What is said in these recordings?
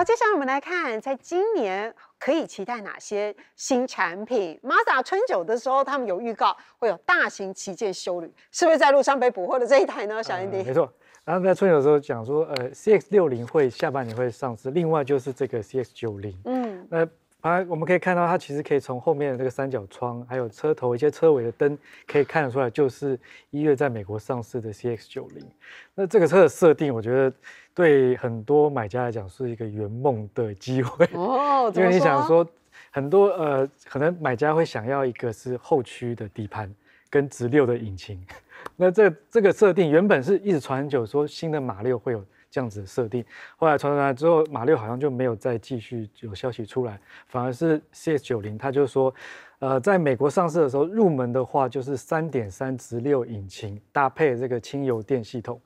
好，接下来我们来看，在今年可以期待哪些新产品？马自达春酒的时候，他们有预告会有大型旗舰修旅，是不是在路上被捕获的这一台呢？小英迪，没错。然后在春酒的时候讲说，呃，CX 六零会下半年会上市，另外就是这个 CX 九零。嗯，那我们可以看到，它其实可以从后面的这个三角窗，还有车头一些车尾的灯，可以看得出来，就是一月在美国上市的 CX 九零。那这个车的设定，我觉得。对很多买家来讲是一个圆梦的机会哦，因为你想说很多呃，可能买家会想要一个是后驱的底盘跟直六的引擎，那这这个设定原本是一直传很久，说新的马六会有这样子的设定，后来传出来之后，马六好像就没有再继续有消息出来，反而是 CS 九零，他就说，呃，在美国上市的时候，入门的话就是三点三直六引擎搭配这个轻油电系统。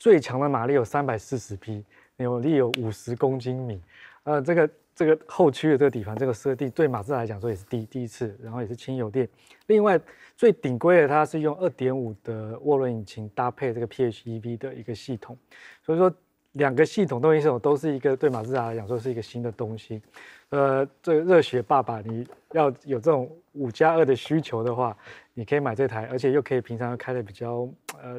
最强的马力有三百四十匹，扭力有五十公斤米。呃，这个这个后驱的这个底盘，这个设定对马自达来讲说也是第第一次，然后也是轻油电。另外最顶规的，它是用二点五的涡轮引擎搭配这个 PHEV 的一个系统，所以说两个系统动力系统都是一个对马自达来讲说是一个新的东西。呃，这个热血爸爸，你要有这种五加二的需求的话，你可以买这台，而且又可以平常开的比较呃。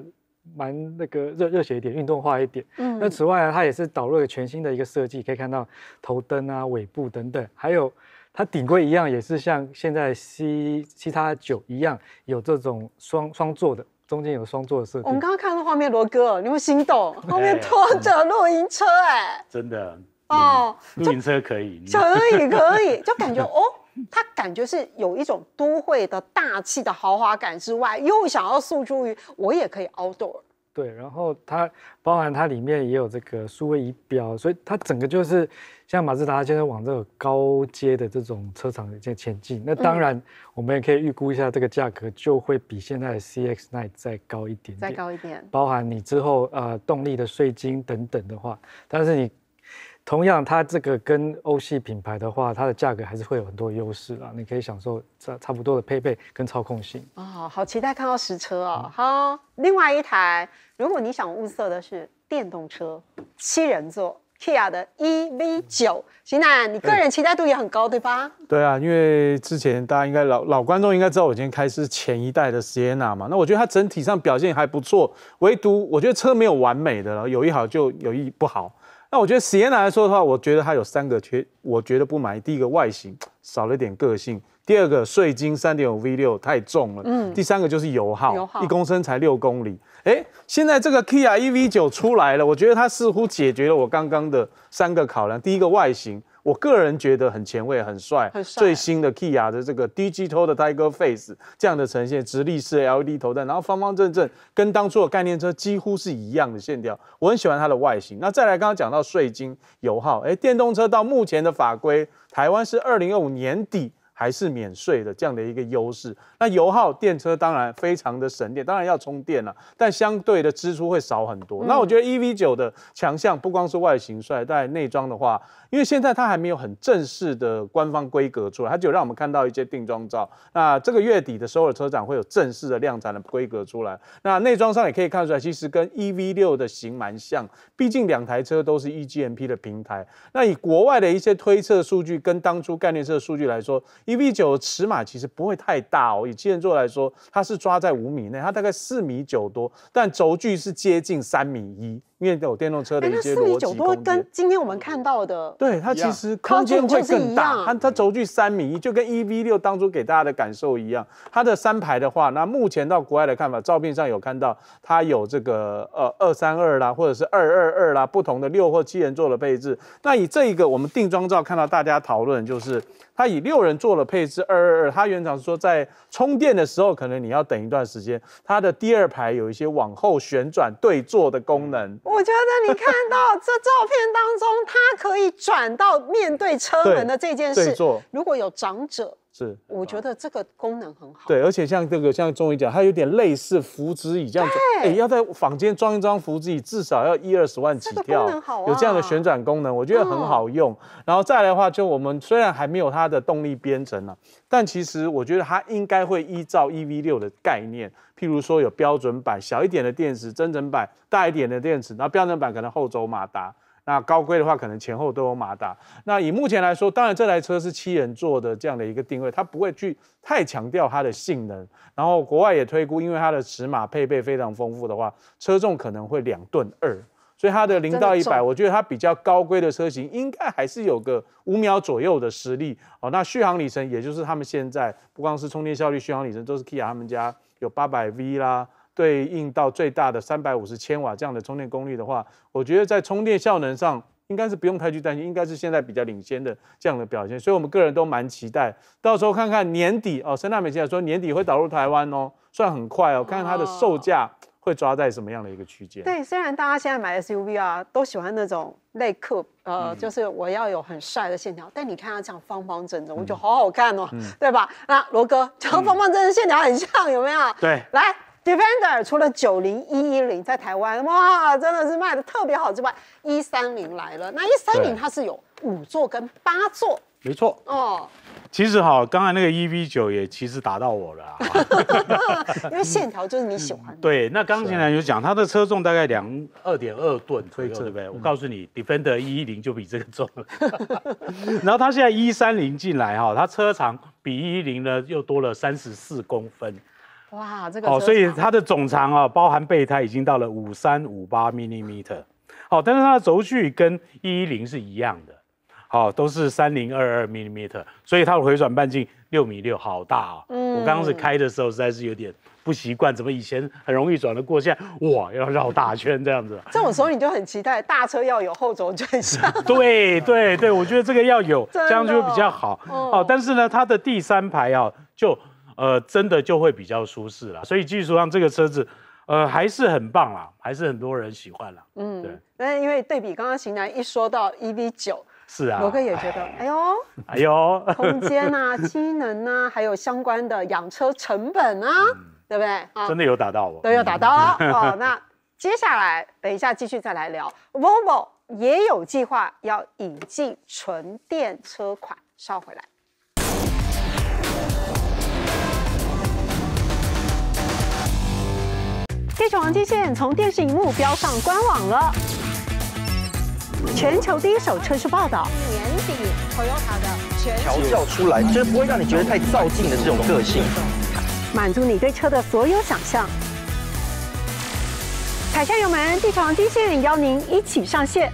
蛮那个热热血一点，运动化一点。嗯，那此外呢，它也是导入一全新的一个设计，可以看到头灯啊、尾部等等，还有它顶柜一样，也是像现在 C C 轿一样有这种双双座的，中间有双座的设计。我们刚刚看到画面，罗哥，你会心动？后面拖着露营车，哎，真的哦，露营车可以，可以可以，就感觉 哦。它感觉是有一种都会的大气的豪华感之外，又想要诉诸于我也可以 outdoor。对，然后它包含它里面也有这个数位仪表，所以它整个就是像马自达现在往这个高阶的这种车厂在前进。那当然我们也可以预估一下，这个价格就会比现在的 CX9 再高一点。再高一点，包含你之后呃动力的税金等等的话，但是你。同样，它这个跟欧系品牌的话，它的价格还是会有很多优势啦。你可以享受差差不多的配备跟操控性。啊，好期待看到实车啊！哈，另外一台，如果你想物色的是电动车，七人座，Kia 的 EV 九，行男，你个人期待度也很高，对吧？对啊，因为之前大家应该老老观众应该知道，我今天开是前一代的 Sienna 嘛。那我觉得它整体上表现还不错，唯独我觉得车没有完美的了，有一好就有一不好。那我觉得 Sienna 来说的话，我觉得它有三个缺，我觉得不满意。第一个外形少了点个性，第二个税金三点五 V 六太重了，嗯，第三个就是油耗，油耗一公升才六公里。哎，现在这个 Kia EV 九出来了，我觉得它似乎解决了我刚刚的三个考量。第一个外形。我个人觉得很前卫、很帅，最新的 k y a 的这个 Digital 的 Tiger Face 这样的呈现，直立式 LED 头灯，然后方方正正，跟当初的概念车几乎是一样的线条，我很喜欢它的外形。那再来，刚刚讲到税金、油耗，哎，电动车到目前的法规，台湾是二零二五年底。还是免税的这样的一个优势。那油耗，电车当然非常的省电，当然要充电了，但相对的支出会少很多。那我觉得 E V 九的强项不光是外形帅，但内装的话，因为现在它还没有很正式的官方规格出来，它就让我们看到一些定妆照。那这个月底的首尔车展会有正式的量产的规格出来。那内装上也可以看出来，其实跟 E V 六的型蛮像，毕竟两台车都是 E G M P 的平台。那以国外的一些推测数据跟当初概念车数据来说。一米九尺码其实不会太大哦。以七座来说，它是抓在五米内，它大概四米九多，但轴距是接近三米一。因为有电动车的一些逻辑空间，跟今天我们看到的，对它其实空间会更大。它它轴距三米一，就跟 E V 六当初给大家的感受一样。它的三排的话，那目前到国外的看法，照片上有看到它有这个呃二三二啦，或者是二二二啦不同的六或七人座的配置。那以这一个我们定妆照看到大家讨论，就是它以六人座的配置二二二，它原厂说在充电的时候可能你要等一段时间。它的第二排有一些往后旋转对坐的功能。我觉得你看到这照片当中，他可以转到面对车门的这件事。如果有长者。是，我觉得这个功能很好。对，而且像这个，像中医讲，它有点类似扶植椅这样子。哎，要在房间装一张扶植椅，至少要一二十万起跳。这个功能好啊。有这样的旋转功能，我觉得很好用。然后再来的话，就我们虽然还没有它的动力编程了，但其实我觉得它应该会依照 e v 六的概念，譬如说有标准版小一点的电池，增程版大一点的电池，然后标准版可能后轴马达。那高规的话，可能前后都有马达。那以目前来说，当然这台车是七人座的这样的一个定位，它不会去太强调它的性能。然后国外也推估，因为它的尺码配备非常丰富的话，车重可能会两吨二，所以它的零到一百，我觉得它比较高规的车型应该还是有个五秒左右的实力。哦，那续航里程，也就是他们现在不光是充电效率，续航里程都是 Kia 他们家有八百 V 啦。对应到最大的三百五十千瓦这样的充电功率的话，我觉得在充电效能上应该是不用太去担心，应该是现在比较领先的这样的表现，所以我们个人都蛮期待，到时候看看年底哦，森大美汽在说年底会导入台湾哦，算很快哦，看看它的售价会抓在什么样的一个区间。对，虽然大家现在买 SUV 啊，都喜欢那种类酷，呃，就是我要有很帅的线条，但你看它这样方方正正，我觉得好好看哦，对吧？那罗哥，讲方方正正线条很像，有没有？对，来。Defender 除了九零一一零在台湾哇，真的是卖的特别好之外，一三零来了。那一三零它是有五座跟八座，没错哦。其实哈，刚才那个 e V 九也其实打到我了，因为线条就是你喜欢。对，那刚才有讲它的车重大概两二点二吨推车，我告诉你，Defender 一一零就比这个重。然后它现在一三零进来哈，它车长比一一零呢又多了三十四公分。哇，这个哦，所以它的总长啊，包含备胎已经到了五三五八 m i l i m e t e r 好，但是它的轴距跟一一零是一样的，好，都是三零二二 m i l i m e t e r 所以它的回转半径六米六，好大啊。嗯，我刚刚是开的时候实在是有点不习惯，怎么以前很容易转得过，现在哇要绕大圈这样子。这种时候你就很期待大车要有后轴转向。对对对，我觉得这个要有，这样就会比较好。哦，但是呢，它的第三排啊就。呃，真的就会比较舒适了，所以技术上这个车子，呃，还是很棒啦，还是很多人喜欢啦。嗯，对。是因为对比刚刚行男一说到 EV9，是啊，罗哥也觉得，哎呦，哎呦，空间呐，机能呐，还有相关的养车成本呢，对不对？真的有打到我，都有打到哦。那接下来，等一下继续再来聊，Volvo 也有计划要引进纯电车款，捎回来。这场王金线从电视荧幕飙上官网了，全球第一手车市报道。年底 Toyota 的全调教出来，就是不会让你觉得太造劲的这种个性，满足你对车的所有想象。踩下油门，球王金线邀您一起上线。